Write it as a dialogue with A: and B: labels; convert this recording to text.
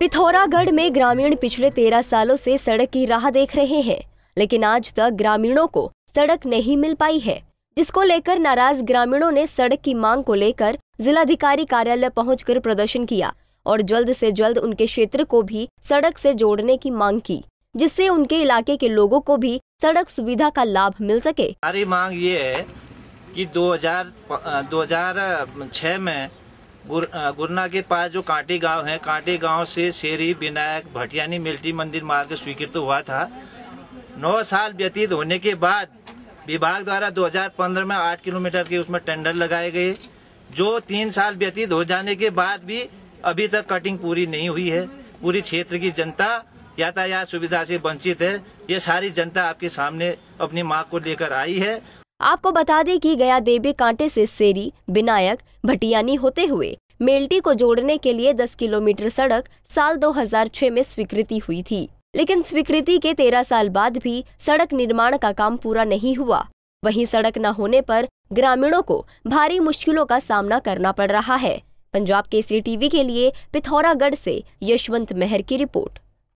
A: पिथौरागढ़ में ग्रामीण पिछले तेरह सालों से सड़क की राह देख रहे हैं लेकिन आज तक ग्रामीणों को सड़क नहीं मिल पाई है जिसको लेकर नाराज ग्रामीणों ने सड़क की मांग को लेकर जिलाधिकारी कार्यालय पहुँच प्रदर्शन किया और जल्द से जल्द उनके क्षेत्र को भी सड़क से जोड़ने की मांग की जिससे उनके इलाके के लोगों को भी सड़क सुविधा का लाभ मिल सके
B: हमारी मांग ये है कि 2000 2006 में गुरना के पास जो कांटी गांव है कांटी गांव से शेरी विनायक भटियानी मिल्टी मंदिर मार्ग स्वीकृत हुआ था नौ साल व्यतीत होने के बाद विभाग द्वारा 2015 में आठ किलोमीटर के उसमें टेंडर लगाए गए जो तीन साल व्यतीत हो जाने के बाद भी अभी तक कटिंग पूरी नहीं हुई है पूरी क्षेत्र की जनता यातायात सुविधा से वंचित है ये सारी जनता आपके सामने अपनी मांग को लेकर आई है
A: आपको बता दें कि गया देवी कांटे से सेरी बिनायक भटियानी होते हुए मेल्टी को जोड़ने के लिए 10 किलोमीटर सड़क साल 2006 में स्वीकृति हुई थी लेकिन स्वीकृति के तेरह साल बाद भी सड़क निर्माण का काम पूरा नहीं हुआ वहीं सड़क न होने पर ग्रामीणों को भारी मुश्किलों का सामना करना पड़ रहा है पंजाब केसरी टीवी के लिए पिथौरागढ़ से यशवंत मेहर की रिपोर्ट